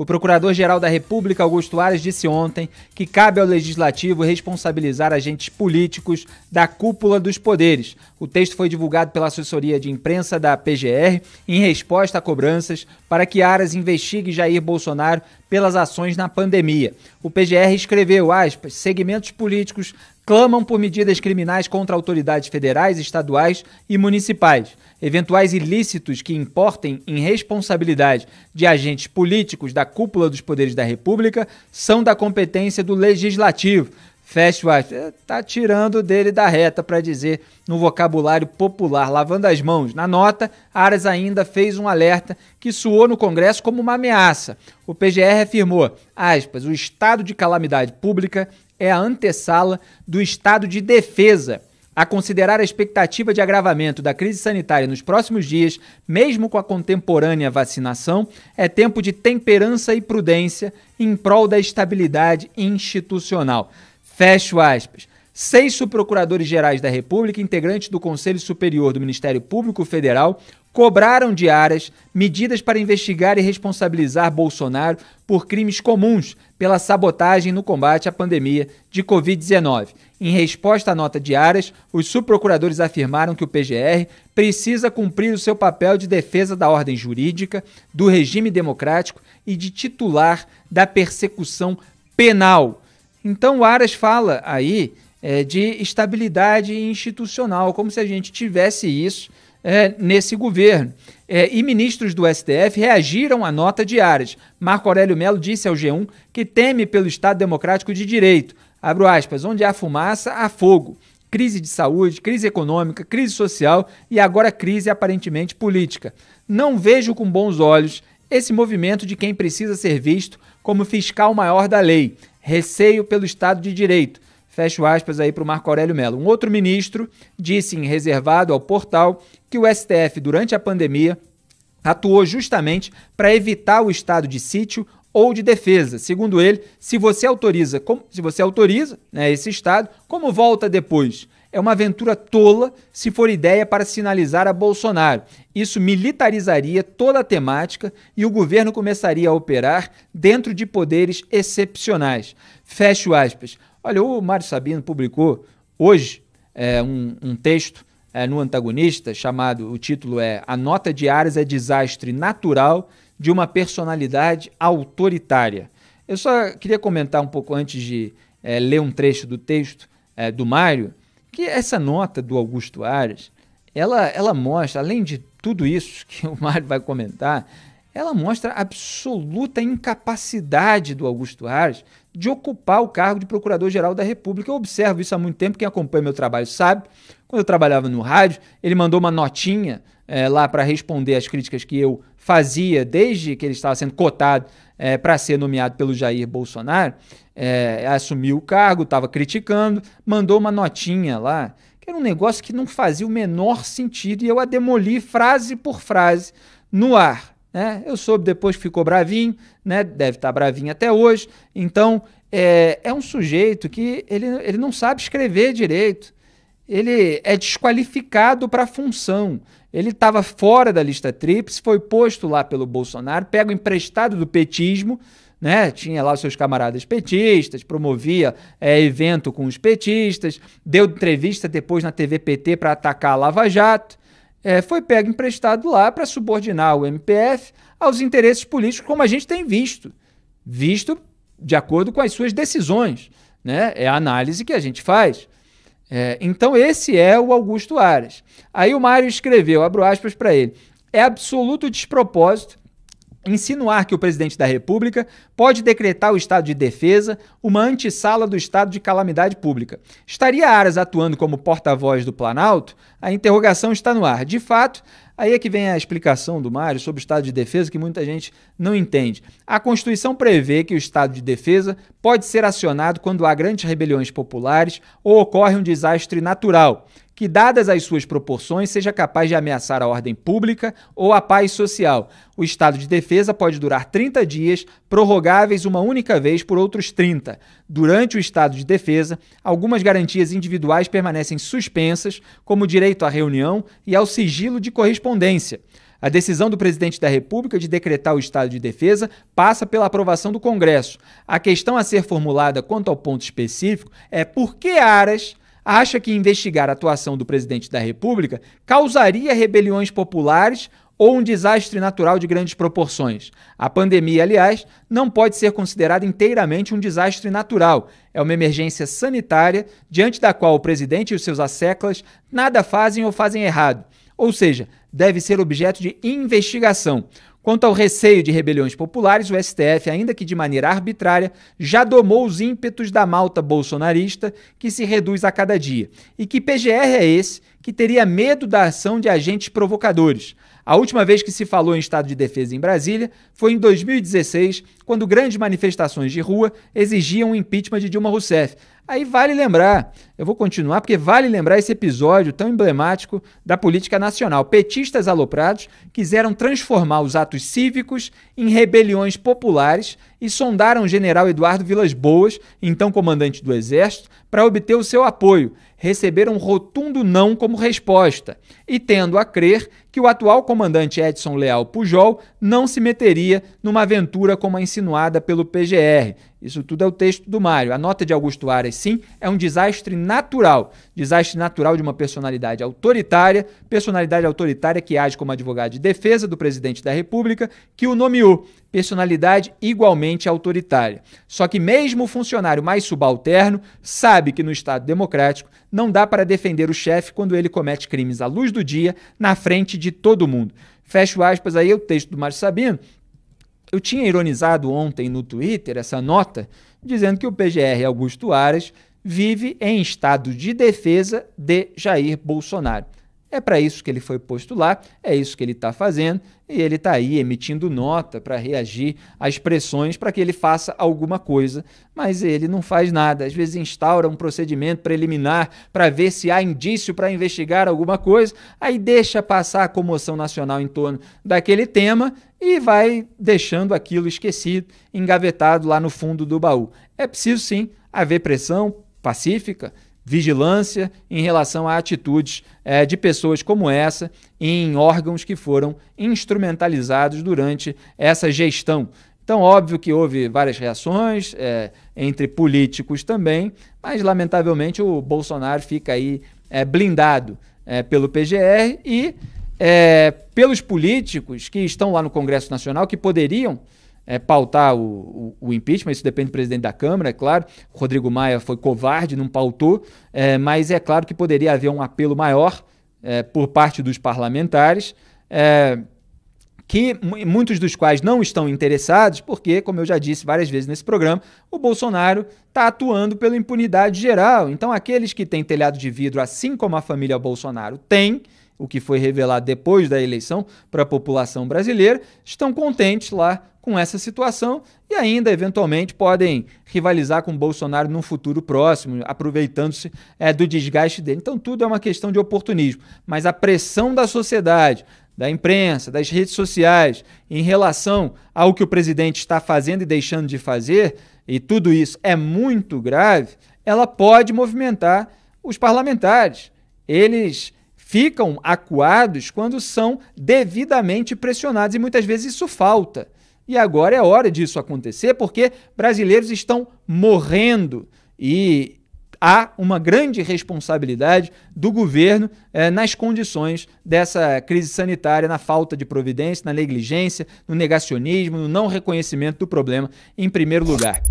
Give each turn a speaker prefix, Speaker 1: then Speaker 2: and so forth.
Speaker 1: O procurador-geral da República, Augusto Aras, disse ontem que cabe ao legislativo responsabilizar agentes políticos da cúpula dos poderes. O texto foi divulgado pela assessoria de imprensa da PGR em resposta a cobranças para que Aras investigue Jair Bolsonaro pelas ações na pandemia. O PGR escreveu, aspas, segmentos políticos clamam por medidas criminais contra autoridades federais, estaduais e municipais. Eventuais ilícitos que importem em responsabilidade de agentes políticos da cúpula dos poderes da República são da competência do legislativo. Fecha está eh, tirando dele da reta, para dizer no vocabulário popular, lavando as mãos. Na nota, Aras ainda fez um alerta que soou no Congresso como uma ameaça. O PGR afirmou, aspas, o estado de calamidade pública é a antessala do estado de defesa. A considerar a expectativa de agravamento da crise sanitária nos próximos dias, mesmo com a contemporânea vacinação, é tempo de temperança e prudência em prol da estabilidade institucional. Fecho aspas seis subprocuradores gerais da República, integrantes do Conselho Superior do Ministério Público Federal, cobraram de Aras medidas para investigar e responsabilizar Bolsonaro por crimes comuns pela sabotagem no combate à pandemia de Covid-19. Em resposta à nota de Aras, os subprocuradores afirmaram que o PGR precisa cumprir o seu papel de defesa da ordem jurídica, do regime democrático e de titular da persecução penal. Então, o Aras fala aí é, de estabilidade institucional, como se a gente tivesse isso é, nesse governo. É, e ministros do STF reagiram à nota de Marco Aurélio Melo disse ao G1 que teme pelo Estado Democrático de Direito. Abro aspas, onde há fumaça, há fogo. Crise de saúde, crise econômica, crise social e agora crise aparentemente política. Não vejo com bons olhos esse movimento de quem precisa ser visto como fiscal maior da lei. Receio pelo Estado de Direito. Fecho aspas aí para o Marco Aurélio Mello. Um outro ministro disse em reservado ao portal que o STF, durante a pandemia, atuou justamente para evitar o estado de sítio ou de defesa. Segundo ele, se você autoriza, se você autoriza né, esse estado, como volta depois? É uma aventura tola se for ideia para sinalizar a Bolsonaro. Isso militarizaria toda a temática e o governo começaria a operar dentro de poderes excepcionais. Fecho aspas. Olha, o Mário Sabino publicou hoje é, um, um, texto é, no Antagonista chamado, o título é A Nota de Ares é Desastre Natural de uma Personalidade Autoritária. Eu só queria comentar um pouco antes de é, ler um trecho do texto é, do Mário, que essa nota do Augusto Ares, ela, ela mostra, além de tudo isso que o Mário vai comentar, ela mostra a absoluta incapacidade do Augusto Ares de ocupar o cargo de Procurador-Geral da República. Eu observo isso há muito tempo, quem acompanha meu trabalho sabe. Quando eu trabalhava no rádio, ele mandou uma notinha é, lá para responder às críticas que eu fazia desde que ele estava sendo cotado é, para ser nomeado pelo Jair Bolsonaro. É, assumiu o cargo, estava criticando, mandou uma notinha lá, que era um negócio que não fazia o menor sentido, e eu a demoli frase por frase no ar. Né? Eu soube depois que ficou bravinho, né? deve estar tá bravinho até hoje. Então, é, é um sujeito que ele, ele não sabe escrever direito. Ele é desqualificado para a função. Ele estava fora da lista tríplice, foi posto lá pelo Bolsonaro, pega emprestado do petismo, né? Tinha lá seus camaradas petistas, promovia é, evento com os petistas, deu entrevista depois na TV PT para atacar a Lava Jato é, foi pego emprestado lá para subordinar o MPF aos interesses políticos, como a gente tem visto, visto de acordo com as suas decisões. Né? É a análise que a gente faz. É, então, esse é o Augusto Aras. Aí o Mário escreveu, abro aspas para ele. É absoluto despropósito insinuar que o presidente da República pode decretar o estado de defesa, uma antessala do estado de calamidade pública. Estaria Aras atuando como porta-voz do Planalto? A interrogação está no ar. De fato, aí é que vem a explicação do Mário sobre o estado de defesa que muita gente não entende. A Constituição prevê que o estado de defesa pode ser acionado quando há grandes rebeliões populares ou ocorre um desastre natural que, dadas as suas proporções, seja capaz de ameaçar a ordem pública ou a paz social. O estado de defesa pode durar 30 dias, prorrogáveis uma única vez por outros 30. Durante o estado de defesa, algumas garantias individuais permanecem suspensas, como o direito à reunião e ao sigilo de correspondência. A decisão do presidente da República de decretar o estado de defesa passa pela aprovação do Congresso. A questão a ser formulada quanto ao ponto específico é por que Aras acha que investigar a atuação do presidente da República causaria rebeliões populares ou um desastre natural de grandes proporções. A pandemia, aliás, não pode ser considerada inteiramente um desastre natural. É uma emergência sanitária diante da qual o presidente e os seus asseclas nada fazem ou fazem errado. Ou seja, deve ser objeto de investigação. Quanto ao receio de rebeliões populares, o STF, ainda que de maneira arbitrária, já domou os ímpetos da malta bolsonarista que se reduz a cada dia. E que PGR é esse que teria medo da ação de agentes provocadores. A última vez que se falou em estado de defesa em Brasília foi em 2016, quando grandes manifestações de rua exigiam o impeachment de Dilma Rousseff. Aí vale lembrar, eu vou continuar porque vale lembrar esse episódio tão emblemático da política nacional. Petistas aloprados quiseram transformar os atos cívicos em rebeliões populares e sondaram o general Eduardo Vilas Boas, então comandante do Exército, para obter o seu apoio, receberam um rotundo não como resposta, e tendo a crer que o atual comandante Edson Leal Pujol não se meteria numa aventura como a insinuada pelo PGR. Isso tudo é o texto do Mário. A nota de Augusto Aras, sim, é um desastre natural. Desastre natural de uma personalidade autoritária, personalidade autoritária que age como advogado de defesa do presidente da República, que o nomeou. Personalidade igualmente autoritária. Só que mesmo o funcionário mais subalterno sabe que no Estado democrático não dá para defender o chefe quando ele comete crimes à luz do dia, na frente de todo mundo. Fecho aspas aí o texto do Márcio Sabino. Eu tinha ironizado ontem no Twitter essa nota dizendo que o PGR Augusto Aras vive em estado de defesa de Jair Bolsonaro. É para isso que ele foi posto lá, é isso que ele está fazendo, e ele está aí emitindo nota para reagir às pressões para que ele faça alguma coisa, mas ele não faz nada. Às vezes instaura um procedimento preliminar para ver se há indício para investigar alguma coisa, aí deixa passar a comoção nacional em torno daquele tema e vai deixando aquilo esquecido, engavetado lá no fundo do baú. É preciso sim haver pressão pacífica vigilância em relação a atitudes é, de pessoas como essa em órgãos que foram instrumentalizados durante essa gestão. Então, óbvio que houve várias reações é, entre políticos também, mas lamentavelmente o Bolsonaro fica aí é, blindado pelo PGR e pelos políticos que estão lá no Congresso Nacional que poderiam é, pautar o, o, o, impeachment, isso depende do presidente da Câmara, é claro. O Rodrigo Maia foi covarde, não pautou, é, mas é claro que poderia haver um apelo maior é, por parte dos parlamentares. É, que muitos dos quais não estão interessados, porque, como eu já disse várias vezes nesse programa, o Bolsonaro está atuando pela impunidade geral. Então, aqueles que têm telhado de vidro, assim como a família Bolsonaro tem, o que foi revelado depois da eleição para a população brasileira, estão contentes lá com essa situação e ainda, eventualmente, podem rivalizar com Bolsonaro num futuro próximo, aproveitando-se é, do desgaste dele. Então, tudo é uma questão de oportunismo. Mas a pressão da sociedade, da imprensa, das redes sociais, em relação ao que o presidente está fazendo e deixando de fazer, e tudo isso é muito grave, ela pode movimentar os parlamentares. Eles ficam acuados quando são devidamente pressionados e muitas vezes isso falta. E agora é hora disso acontecer porque brasileiros estão morrendo e há uma grande responsabilidade do governo eh, nas condições dessa crise sanitária, na falta de providência, na negligência, no negacionismo, no não reconhecimento do problema em primeiro lugar.